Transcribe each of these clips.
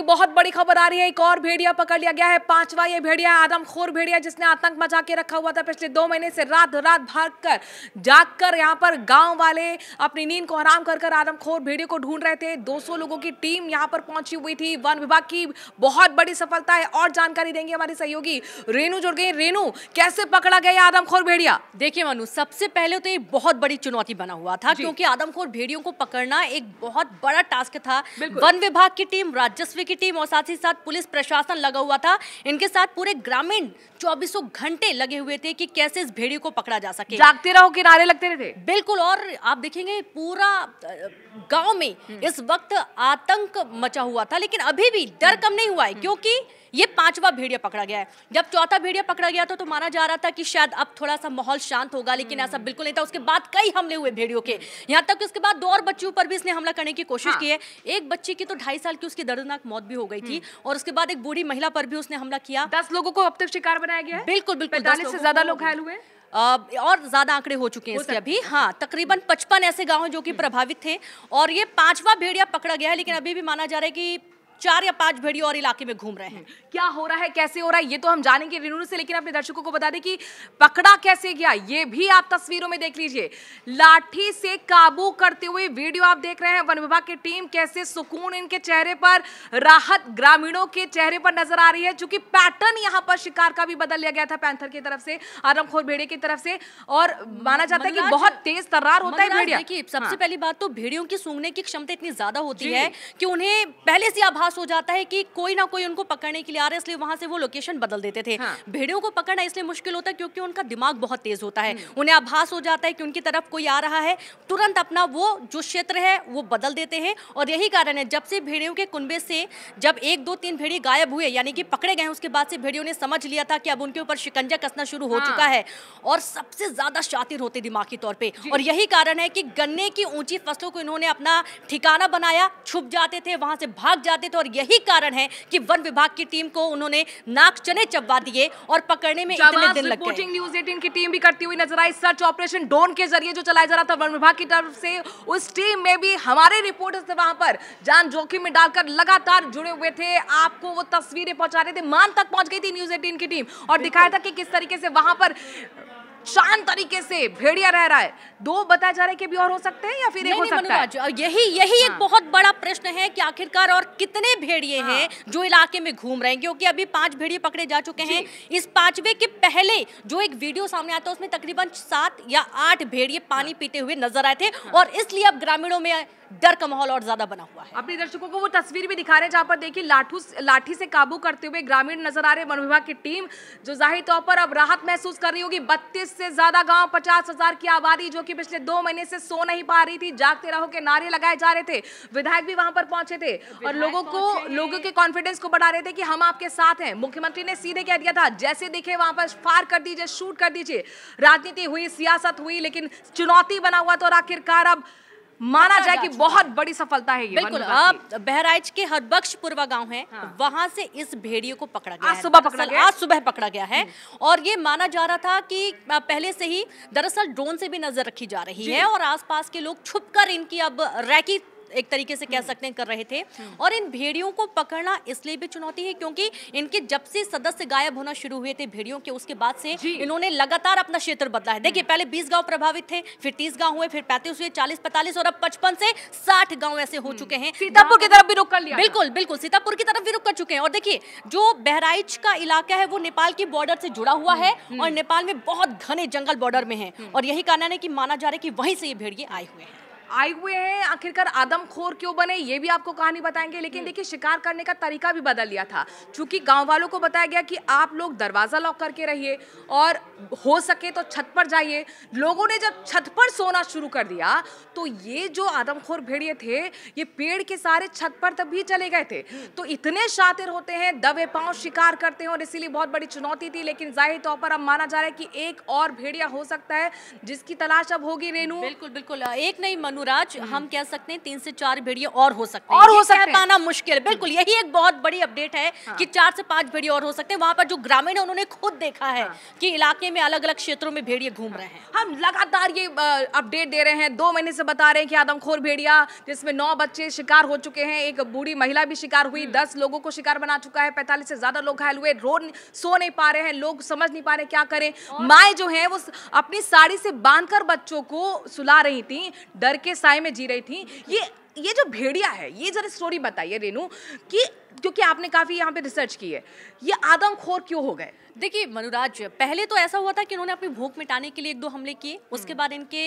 की बहुत बड़ी खबर आ रही है एक और भेड़िया पकड़ लिया गया है पांचवा ये भेड़िया आदमखोर भेड़िया जिसने आतंक मचा के रखा हुआ था पिछले दो महीने से रात रात भाग कर जाग कर यहाँ पर गांव वाले अपनी नींद को आराम कर कर आदमखोर भेड़िए को ढूंढ रहे थे 200 लोगों की टीम यहाँ पर पहुंची हुई थी वन विभाग की बहुत बड़ी सफलता है और जानकारी देंगे हमारे सहयोगी रेणु जुड़ गई रेणु कैसे पकड़ा गया आदमखोर भेड़िया देखिये मनु सबसे पहले तो ये बहुत बड़ी चुनौती बना हुआ था क्योंकि आदमखोर भेड़ियों को पकड़ना एक बहुत बड़ा टास्क था वन विभाग की टीम राजस्व की टीम और साथ ही साथ पुलिस प्रशासन लगा हुआ था इनके साथ पूरे ग्रामीण चौबीसों घंटे लगे हुए थे कि कैसे इस भेड़ी को पकड़ा जा सके जागते रहो किनारे लगते रहे थे बिल्कुल और आप देखेंगे पूरा गांव में इस वक्त आतंक मचा हुआ था लेकिन अभी भी डर कम नहीं हुआ है क्योंकि ये पांचवा भेड़िया पकड़ा गया है जब चौथा भेड़िया पकड़ा गया तो तो माना जा रहा था कि शायद अब थोड़ा सा माहौल शांत होगा लेकिन ऐसा बिल्कुल नहीं था उसके बाद कई हमले हुए भेड़ियों के यहाँ तक कि उसके बाद दो और बच्चियों पर भी इसने हमला करने की कोशिश हाँ। की है एक बच्ची की तो ढाई साल की उसकी दर्दनाक मौत भी हो गई थी हम्म। और उसके बाद एक बूढ़ी महिला पर भी उसने हमला किया दस लोगों को अब तक शिकार बनाया गया बिल्कुल बिल्कुल से ज्यादा लोग घायल हुए और ज़्यादा आंकड़े हो चुके हैं इसके अभी हाँ तकरीबन पचपन ऐसे गांव हैं जो कि हम्म। प्रभावित थे और ये पांचवा भेड़िया पकड़ा गया है लेकिन अभी भी माना जा रहा है कि चार या पांच भेड़ियों और इलाके में घूम रहे हैं क्या हो रहा है कैसे हो रहा है ये तो हम जानेंगे रिनू से लेकिन अपने दर्शकों को बता दें कि पकड़ा कैसे गया ये भी आप तस्वीरों में देख लीजिए लाठी से काबू करते हुए वीडियो आप देख रहे हैं वन विभाग की टीम कैसे सुकून इनके चेहरे पर राहत ग्रामीणों के चेहरे पर नजर आ रही है चूंकि पैटर्न यहाँ पर शिकार का भी बदल लिया गया था पैंथर की तरफ से आरमखोर भेड़े की तरफ से और माना जाता है कि बहुत तेज तर्रार होता है भेड़िया देखिए सबसे हाँ। पहली बात तो भेड़ियों की सूंघने की क्षमता इतनी ज्यादा होती है कि उन्हें पहले से आभास आभास हो जाता है कि कोई ना कोई उनको पकड़ने के लिए आ रहा है इसलिए वहां से वो लोकेशन बदल देते थे हाँ। भेड़ियों को पकड़ना इसलिए मुश्किल होता है क्योंकि उनका दिमाग बहुत तेज होता है हम्म। उन्हें आभास हो जाता है कि उनकी तरफ कोई आ रहा है तुरंत अपना वो जो क्षेत्र है वो बदल देते हैं और यही कारण है जब से भेड़ियों के कुनबे से जब एक दो तीन भेड़ी गायब हुए यानी कि पकड़े गए उसके बाद से भेड़ियों ने समझ लिया था कि अब उनके ऊपर शिकंजा कसना शुरू हो हाँ। चुका है और सबसे ज्यादा शातिर होते दिमाग तौर पर और यही कारण है कि गन्ने की ऊंची फसलों को इन्होंने अपना ठिकाना बनाया छुप जाते थे वहां से भाग जाते थे और यही कारण है कि वन विभाग की टीम को उन्होंने नाक चने चबवा दिए और पकड़ने में इतने दिन लग गए न्यूज 18 की टीम भी करती हुई नजर आई सर्च ऑपरेशन डोन के जरिए जो चलाया जा रहा था वन विभाग की तरफ से उस टीम में भी हमारे रिपोर्टर्स थे वहां पर जान जोखिम में डालकर लगातार जुड़े हुए थे आपको वो तस्वीरें पहुंचा रहे थे मान तक पहुंच गई थी न्यूज एटीन की टीम और दिखाया था कि किस तरीके से वहां पर शांत तरीके से भेड़िया रह रहा है दो बताया जा रहा है कि भी और हो सकते हैं या फिर नहीं, एक हो सकता है यही यही हाँ। एक बहुत बड़ा प्रश्न है कि आखिरकार और कितने भेड़िए हाँ। हैं जो इलाके में घूम रहे हैं क्योंकि अभी पांच भेड़िए पकड़े जा चुके हैं इस पांचवे के पहले जो एक वीडियो सामने आता है उसमें तकरीबन सात या आठ भेड़िए पानी हाँ। पीते हुए नजर आए थे हाँ। और इसलिए अब ग्रामीणों में डर का माहौल और ज्यादा बना हुआ है अपने दर्शकों को वो तस्वीर भी दिखा रहे हैं जहाँ पर देखिए लाठू लाठी से काबू करते हुए ग्रामीण नजर आ रहे वन विभाग की टीम जो जाहिर तौर पर अब राहत महसूस कर रही होगी बत्तीस से ज्यादा गाँव पचास हजार की आबादी जो की पिछले दो महीने से सो नहीं पा रही थी जागते रहो के नारे लगाए जा रहे थे विधायक भी वहां पर पहुंचे थे और लोगों को लोगों के कॉन्फिडेंस को बढ़ा रहे थे कि हम आपके साथ हैं मुख्यमंत्री ने सीधे कह दिया था जैसे दिखे वहां पर फार कर दीजिए शूट कर दीजिए राजनीति हुई सियासत हुई लेकिन चुनौती बना हुआ तो और आखिरकार अब माना जाए कि बहुत बड़ी सफलता है ये बिल्कुल अब बहराइच के हरबक्श पूर्वा गांव है हाँ। वहां से इस भेड़िए को पकड़ा गया आज सुबह पकड़ा गया आज सुबह पकड़ा गया है हम्म। और ये माना जा रहा था कि पहले से ही दरअसल ड्रोन से भी नजर रखी जा रही है और आसपास के लोग छुपकर इनकी अब रैकी एक तरीके से कह हम्म। सकते हैं कर रहे थे हम्म। और इन भेड़ियों को पकड़ना इसलिए भी चुनौती है क्योंकि इनके जब से सदस्य गायब होना शुरू हुए थे भेड़ियों के उसके बाद से इन्होंने लगातार अपना क्षेत्र बदला है देखिए हम्म। पहले बीस गाँव प्रभावित थे फिर तीस गाँव हुए फिर पैंतीस हुए चालीस पैंतालीस और अब पचपन से साठ गाँव ऐसे हो चुके हैं सीतापुर की तरफ भी रुक कर लिया बिल्कुल बिल्कुल सीतापुर की तरफ भी रुक कर चुके हैं और देखिए जो बहराइच का इलाका है वो नेपाल की बॉर्डर से जुड़ा हुआ है और नेपाल में बहुत घने जंगल बॉर्डर में है और यही कारण है कि माना जा रहा है कि वहीं से ये भेड़िए आए हुए हैं आए हुए हैं आखिरकार आदमखोर क्यों बने ये भी आपको कहानी बताएंगे लेकिन हम्म। देखिए शिकार करने का तरीका भी बदल लिया था चूंकि गांव वालों को बताया गया कि आप लोग दरवाज़ा लॉक करके रहिए और हो सके तो छत पर जाइए लोगों ने जब छत पर सोना शुरू कर दिया तो ये जो आदमखोर भेड़िए थे ये पेड़ के सारे छत पर तब भी चले गए थे तो इतने शातिर होते हैं दबे पाँव शिकार करते हैं और इसीलिए बहुत बड़ी चुनौती थी लेकिन जाहिर तौर पर अब माना जा रहा है कि एक और भेड़िया हो सकता है जिसकी तलाश अब होगी रेनू बिल्कुल बिल्कुल एक नहीं मनु अनुराज हम्म। हम कह सकते हैं तीन से चार भेड़िए और हो सकते हैं और हो सकते हैं पाना मुश्किल बिल्कुल यही एक बहुत बड़ी अपडेट है हाँ। कि चार से पांच भेड़िए और हो सकते हैं वहाँ पर जो ग्रामीण है उन्होंने खुद देखा है हाँ। कि इलाके में अलग अलग क्षेत्रों में भेड़िए घूम रहे हैं हम लगातार ये अपडेट दे रहे हैं दो महीने से बता रहे हैं कि आदमखोर भेड़िया जिसमें नौ बच्चे शिकार हो चुके हैं एक बूढ़ी महिला भी शिकार हुई हम्म। दस लोगों को शिकार बना चुका है पैंतालीस से ज्यादा लोग घायल हुए रोड सो नहीं पा रहे हैं लोग समझ नहीं पा रहे क्या करें माए जो है वो अपनी साड़ी से बांधकर बच्चों को सुला रही थी डर के के साय में जी रही थी ये ये जो भेड़िया है ये जरा स्टोरी बताइए रेनू कि क्योंकि आपने काफ़ी यहाँ पे रिसर्च की है ये आदमखोर क्यों हो गए देखिए मनुराज पहले तो ऐसा हुआ था कि इन्होंने अपनी भूख मिटाने के लिए एक दो हमले किए हम्म। उसके बाद इनके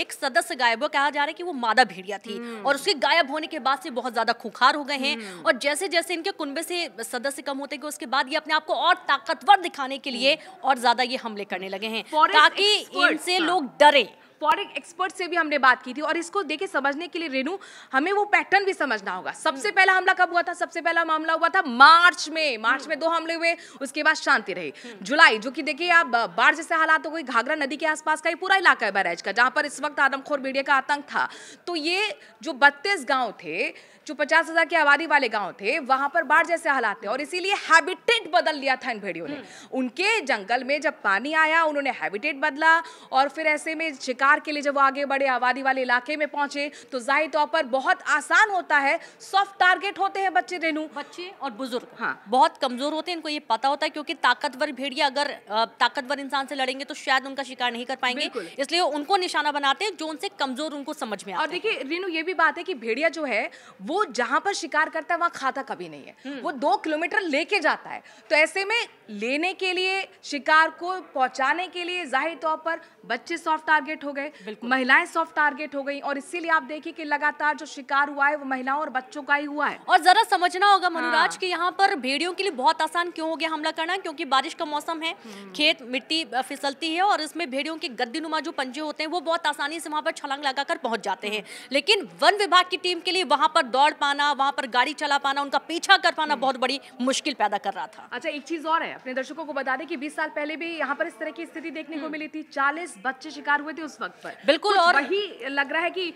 एक सदस्य गायब हुआ कहा जा रहा है कि वो मादा भेड़िया थी हम्म। और उसके गायब होने के बाद से बहुत ज़्यादा खुखार हो गए हैं हम्म। और जैसे जैसे इनके कुनबे से सदस्य कम होते गए उसके बाद ये अपने आप को और ताकतवर दिखाने के लिए और ज़्यादा ये हमले करने लगे हैं ताकि इनसे हाँ। लोग डरे फॉरेन एक्सपर्ट से भी हमने बात की थी और इसको देखे समझने के लिए रेनू हमें वो पैटर्न भी समझना होगा सबसे पहला हमला कब हुआ था सबसे पहला मामला हुआ था मार्च में मार्च में दो हमले हुए उसके बाद शांति रही जुलाई जो कि देखिए आप बाढ़ जैसे हालात हो गई घाघरा नदी के आसपास का ये पूरा इलाका है बैराज का जहां पर इस वक्त आदमखोर मीडिया का आतंक था तो ये जो बत्तीस गांव थे जो पचास हजार की आबादी वाले गांव थे वहां पर बाढ़ जैसे हालात थे और इसीलिए हैबिटेट बदल लिया था इन भेड़ियों ने हम्म। उनके जंगल में जब पानी आया उन्होंने हैबिटेट बदला और फिर ऐसे में शिकार के लिए जब वो आगे बढ़े आबादी वाले इलाके में पहुंचे तो जाहिर तौर पर बहुत आसान होता है सॉफ्ट टारगेट होते हैं बच्चे रेनू बच्चे और बुजुर्ग हाँ बहुत कमजोर होते हैं इनको ये पता होता है क्योंकि ताकतवर भेड़िया अगर ताकतवर इंसान से लड़ेंगे तो शायद उनका शिकार नहीं कर पाएंगे इसलिए उनको निशाना बनाते हैं जो उनसे कमजोर उनको समझ में और देखिए रेनू ये भी बात है कि भेड़िया जो है वो जहां पर शिकार करता है वहां खाता कभी नहीं है हम्म। वो दो किलोमीटर लेके जाता है तो ऐसे में लेने के लिए शिकार को पहुंचाने के लिए जाहिर तौर पर बच्चे सॉफ्ट टारगेट हो गए महिलाएं सॉफ्ट टारगेट हो गई और इसीलिए आप देखिए कि लगातार जो शिकार हुआ है वो महिलाओं और बच्चों का ही हुआ है और जरा समझना होगा मनुराज हाँ। कि यहाँ पर भेड़ियों के लिए बहुत आसान क्यों हो गया हमला करना क्योंकि बारिश का मौसम है हम्म। खेत मिट्टी फिसलती है और इसमें भेड़ियों के गद्दी जो पंजे होते हैं वो बहुत आसानी से वहां पर छलांग लगाकर पहुंच जाते हैं हम्म। लेकिन वन विभाग की टीम के लिए वहां पर दौड़ दौड़ पाना वहाँ पर गाड़ी चला पाना उनका पीछा कर पाना हम्म। बहुत बड़ी मुश्किल पैदा कर रहा था अच्छा एक चीज़ और है अपने दर्शकों को बता दें कि बीस साल पहले भी यहाँ पर इस तरह की स्थिति देखने को हम्म। मिली थी चालीस बच्चे शिकार हुए थे उस वक्त पर बिल्कुल और वही लग रहा है की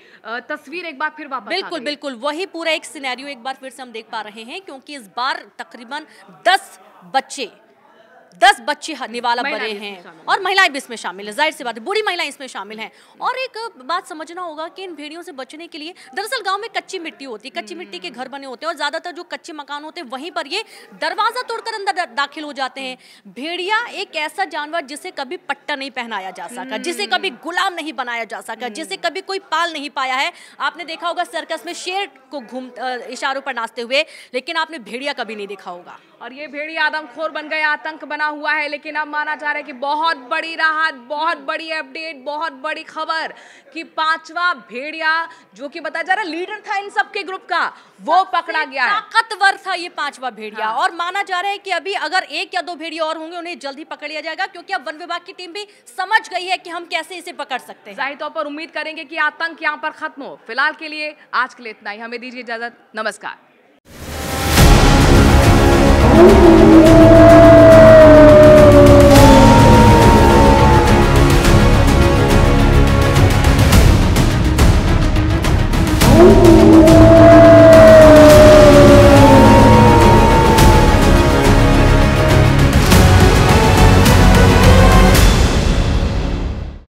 तस्वीर एक बार फिर वापस बिल्कुल बिल्कुल वही पूरा एक सिनेरियो एक बार फिर से हम देख पा रहे हैं क्योंकि इस बार तकरीबन दस बच्चे दस बच्चे निवाला बने हैं और महिलाएं भी इसमें शामिल है जाहिर सी बात है बुरी महिलाएं इसमें शामिल हैं और एक बात समझना होगा कि इन भेड़ियों से बचने के लिए दरअसल गाँव में कच्ची मिट्टी होती है कच्ची मिट्टी के घर बने होते हैं और ज़्यादातर जो कच्चे मकान होते हैं वहीं पर ये दरवाज़ा तोड़कर अंदर दाखिल हो जाते हैं भेड़िया एक ऐसा जानवर जिसे कभी पट्टा नहीं पहनाया जा सका जिसे कभी हम्म। गुलाम नहीं बनाया जा सका हम्म। जिसे कभी कोई पाल नहीं पाया है आपने देखा होगा सर्कस में शेर को घूम इशारों पर नाचते हुए लेकिन आपने भेड़िया कभी नहीं देखा होगा और ये भेड़ी आदमखोर बन गए आतंक बना हुआ है लेकिन अब माना जा रहा है कि बहुत बड़ी राहत बहुत बड़ी अपडेट बहुत बड़ी खबर कि पांचवा भेड़िया जो कि बताया जा रहा है लीडर था इन सब के ग्रुप का वो पकड़ा गया है ताकतवर था ये पांचवा भेड़िया हाँ। और माना जा रहा है कि अभी अगर एक या दो भेड़िया और होंगे उन्हें जल्द ही पकड़ लिया जाएगा क्योंकि अब वन विभाग की टीम भी समझ गई है कि हम कैसे इसे पकड़ सकते हैं जाहिर तौर पर उम्मीद करेंगे कि आतंक यहाँ पर खत्म हो फिलहाल के लिए आज के लिए इतना ही हमें दीजिए इजाजत नमस्कार